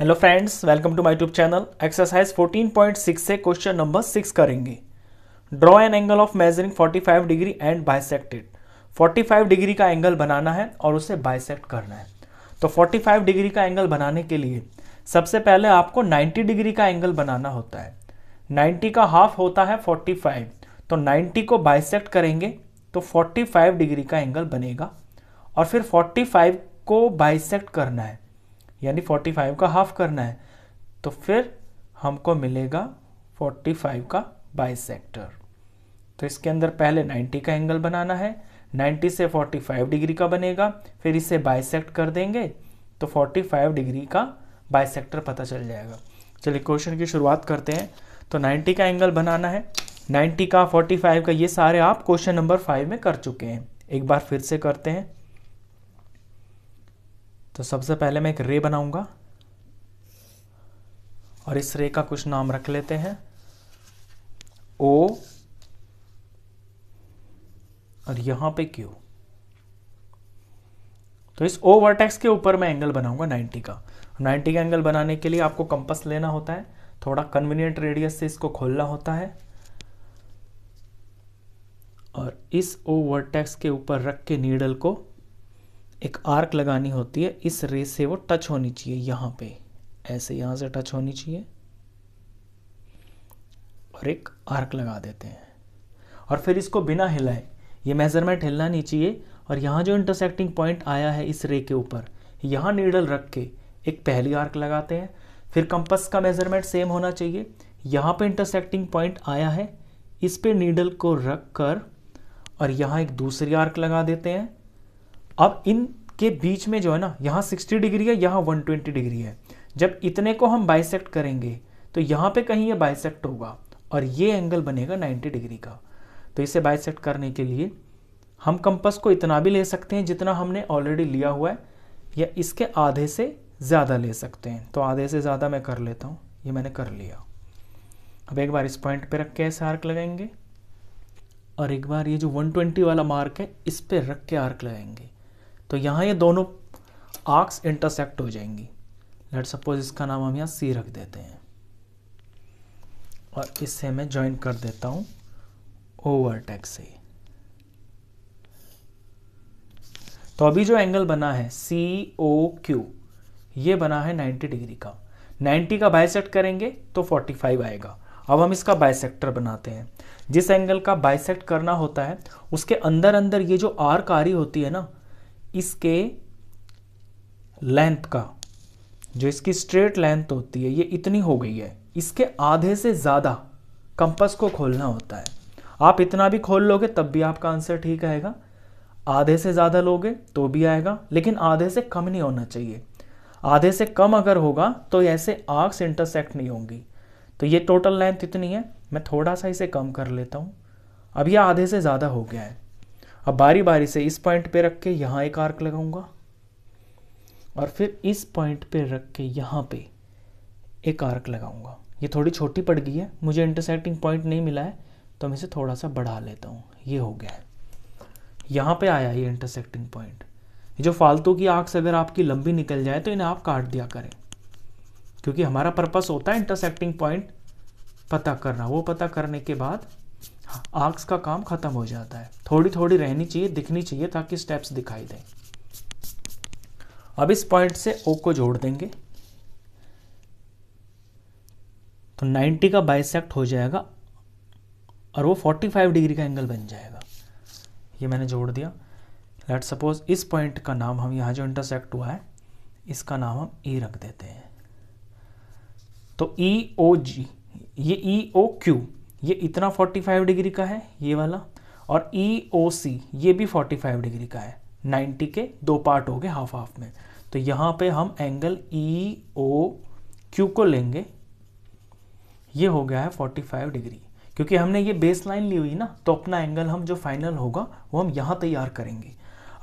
hello friends welcome to my tube channel exercise 14.6 से question number six करेंगे draw an angle of measuring 45 degree and bisected 45 degree का angle बनाना है और उसे बाइसेक्ट करना है तो 45 डिग्री का एंगल बनाने के लिए सबसे पहले आपको 90 डिग्री का एंगल बनाना होता है 90 का हाफ होता है फोर्टी तो नाइन्टी को बाइसेक्ट करेंगे तो फोर्टी डिग्री का एंगल बनेगा और फिर फोर्टी को बाइसेक्ट करना है यानी 45 का हाफ करना है तो फिर हमको मिलेगा 45 का बाइसेक्टर तो इसके अंदर पहले 90 का एंगल बनाना है 90 से 45 डिग्री का बनेगा फिर इसे बाइसेक्ट कर देंगे तो 45 डिग्री का बाइसेक्टर पता चल जाएगा चलिए क्वेश्चन की शुरुआत करते हैं तो 90 का एंगल बनाना है 90 का 45 का ये सारे आप क्वेश्चन नंबर फाइव में कर चुके हैं एक बार फिर से करते हैं तो सबसे पहले मैं एक रे बनाऊंगा और इस रे का कुछ नाम रख लेते हैं ओ और यहां पे क्यू तो इस ओ वर्टेक्स के ऊपर मैं एंगल बनाऊंगा 90 का 90 का एंगल बनाने के लिए आपको कंपस लेना होता है थोड़ा कन्वीनियंट रेडियस से इसको खोलना होता है और इस ओ वर्टेक्स के ऊपर रख के नीडल को एक आर्क लगानी होती है इस रे से वो टच होनी चाहिए यहां पे ऐसे यहां से टच होनी चाहिए और एक आर्क लगा देते हैं और फिर इसको बिना हिलाए ये मेज़रमेंट हिलना नहीं चाहिए और यहां जो इंटरसेक्टिंग पॉइंट आया है इस रे के ऊपर यहां नीडल रख के एक पहली आर्क लगाते हैं फिर कंपस का मेज़रमेंट सेम होना चाहिए यहां पे इंटरसेक्टिंग पॉइंट आया है इस पे नीडल को रख कर और यहाँ एक दूसरी आर्क लगा देते हैं अब इन के बीच में जो है ना यहाँ 60 डिग्री है यहाँ 120 डिग्री है जब इतने को हम बाइसेक्ट करेंगे तो यहाँ पे कहीं ये बाइसेक्ट होगा और ये एंगल बनेगा 90 डिग्री का तो इसे बाइसेक्ट करने के लिए हम कंपस को इतना भी ले सकते हैं जितना हमने ऑलरेडी लिया हुआ है या इसके आधे से ज़्यादा ले सकते हैं तो आधे से ज़्यादा मैं कर लेता हूँ ये मैंने कर लिया अब एक बार इस पॉइंट पे रख के ऐसे आर्क लगाएंगे और एक बार ये जो 120 वाला मार्क है इस पर रख के आर्क लगाएंगे तो यहाँ ये दोनों आर्क्स इंटरसेक्ट हो जाएंगी लेट सपोज इसका नाम हम यहाँ सी रख देते हैं और इससे मैं ज्वाइन कर देता हूँ ओवर टैक्स से तो अभी जो एंगल बना है सी ओ क्यू ये बना है 90 डिग्री का 90 का बाइसेक्ट करेंगे तो 45 आएगा अब हम इसका बाइसेक्टर बनाते हैं जिस एंगल का बाइसेक्ट करना होता है उसके अंदर अंदर ये जो आर्क आ रही होती है ना इसके लेंथ का जो इसकी स्ट्रेट लेंथ होती है ये इतनी हो गई है इसके आधे से ज़्यादा कंपस को खोलना होता है आप इतना भी खोल लोगे तब भी आपका आंसर ठीक आएगा आधे से ज़्यादा लोगे तो भी आएगा लेकिन आधे से कम नहीं होना चाहिए आधे से कम अगर होगा तो ऐसे आर्क्स इंटरसेक्ट नहीं होंगी तो ये टोटल लेंथ इतनी है मैं थोड़ा सा इसे कम कर लेता हूँ अब ये आधे से ज़्यादा हो गया है अब बारी बारी से इस पॉइंट पे रख के यहाँ एक आर्क लगाऊंगा और फिर इस पॉइंट पे रख के यहाँ पे एक आर्क लगाऊंगा ये थोड़ी छोटी पड़ गई है मुझे इंटरसेक्टिंग पॉइंट नहीं मिला है तो मैं इसे थोड़ा सा बढ़ा लेता हूँ ये हो गया है यहाँ पर आया ये इंटरसेक्टिंग पॉइंट जो फालतू की आर्क्स अगर आपकी लंबी निकल जाए तो इन्हें आप काट दिया करें क्योंकि हमारा पर्पस होता है इंटरसेक्टिंग पॉइंट पता करना वो पता करने के बाद आर्क्स का काम ख़त्म हो जाता है थोड़ी थोड़ी रहनी चाहिए दिखनी चाहिए ताकि स्टेप्स दिखाई दें अब इस पॉइंट से ओ को जोड़ देंगे तो 90 का बाइसेक्ट हो जाएगा और वो 45 डिग्री का एंगल बन जाएगा ये मैंने जोड़ दिया लेट सपोज इस पॉइंट का नाम हम यहाँ जो इंटरसेक्ट हुआ है इसका नाम हम ई e रख देते हैं तो ई ओ जी ये ई ओ क्यू ये इतना 45 डिग्री का है ये वाला और ई ओ सी ये भी 45 डिग्री का है 90 के दो पार्ट हो गए हाफ हाफ में तो यहाँ पे हम एंगल ई ओ क्यू को लेंगे ये हो गया है 45 डिग्री क्योंकि हमने ये बेस लाइन ली हुई ना तो अपना एंगल हम जो फाइनल होगा वो हम यहाँ तैयार करेंगे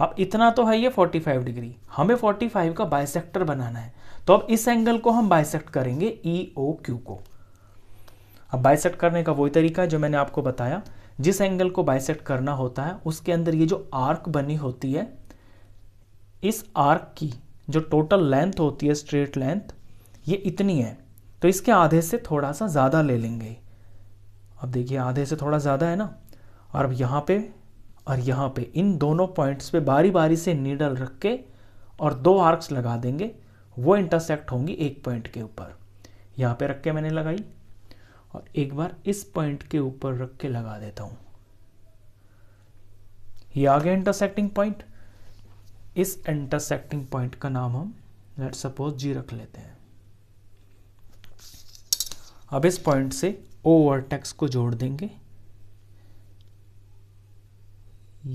अब इतना तो है ये 45 डिग्री हमें 45 का बाइसेक्टर बनाना है तो अब इस एंगल को हम बाइसेक्ट करेंगे ई ओ क्यू को अब बाइसेक्ट करने का वही तरीका है जो मैंने आपको बताया जिस एंगल को बाइसेक्ट करना होता है उसके अंदर ये जो आर्क बनी होती है इस आर्क की जो टोटल लेंथ होती है स्ट्रेट लेंथ ये इतनी है तो इसके आधे से थोड़ा सा ज़्यादा ले लेंगे अब देखिए आधे से थोड़ा ज़्यादा है ना और अब यहाँ पे और यहाँ पे इन दोनों पॉइंट्स पे बारी बारी से नीडल रख के और दो आर्क्स लगा देंगे वो इंटरसेक्ट होंगी एक पॉइंट के ऊपर यहाँ पे रख के मैंने लगाई और एक बार इस पॉइंट के ऊपर रख के लगा देता हूं ये आ गया इंटरसेक्टिंग पॉइंट इस इंटरसेक्टिंग पॉइंट का नाम हम लेट सपोज जी रख लेते हैं अब इस पॉइंट से ओ वर्टेक्स को जोड़ देंगे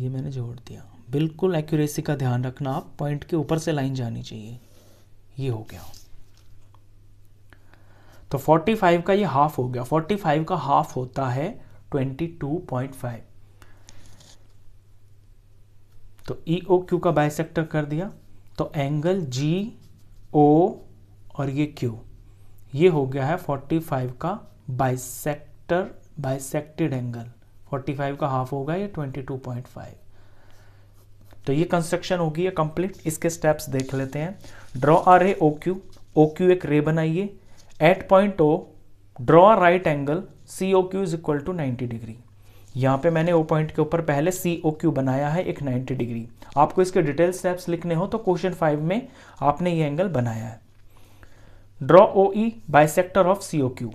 ये मैंने जोड़ दिया बिल्कुल एक्यूरेसी का ध्यान रखना आप पॉइंट के ऊपर से लाइन जानी चाहिए ये हो गया तो 45 का ये हाफ हो गया 45 का हाफ होता है 22.5 तो ई ओ क्यू का बायसेक्टर कर दिया तो एंगल जी ओ और ये क्यू ये हो गया है 45 का बाइसेक्टर बाइसेक्टेड एंगल 45 का हाफ होगा ये 22.5 तो ये कंस्ट्रक्शन होगी ये कंप्लीट इसके स्टेप्स देख लेते हैं ड्रॉ आ रहे ओ क्यू ओ क्यू एक रे बनाइए at point O draw right angle C O Q is equal to ninety degree यहाँ पे मैंने ओ पॉइंट के ऊपर पहले सी ओ क्यू बनाया है एक 90 डिग्री आपको इसके डिटेल स्टेप्स लिखने हो तो क्वेश्चन फाइव में आपने ये एंगल बनाया है draw O E bisector of C O Q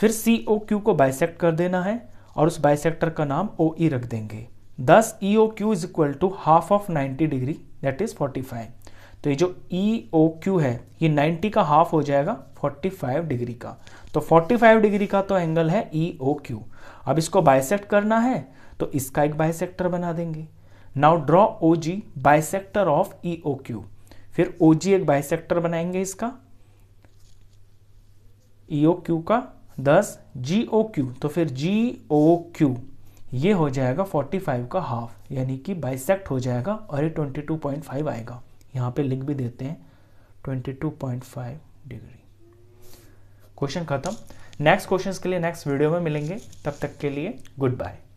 फिर सी ओ क्यू को बाइसेक्ट कर देना है और उस बाइसेक्टर का नाम ओ ई e रख देंगे दस E O Q is equal to half of ninety degree that is forty five तो ये जो ई ओ क्यू है ये 90 का हाफ हो जाएगा 45 डिग्री का तो 45 डिग्री का तो एंगल है ई ओ क्यू अब इसको बाइसेक्ट करना है तो इसका एक बाइसेक्टर बना देंगे now draw O G bisector of E O Q फिर ओ जी एक बाइसेक्टर बनाएंगे इसका ई ओ क्यू का दस जी ओ क्यू तो फिर जी ओ क्यू ये हो जाएगा 45 का हाफ यानी कि बाइसेक्ट हो जाएगा और ये 22.5 आएगा यहाँ पे लिख भी देते हैं 22.5 डिग्री क्वेश्चन खत्म नेक्स्ट क्वेश्चंस के लिए नेक्स्ट वीडियो में मिलेंगे तब तक के लिए गुड बाय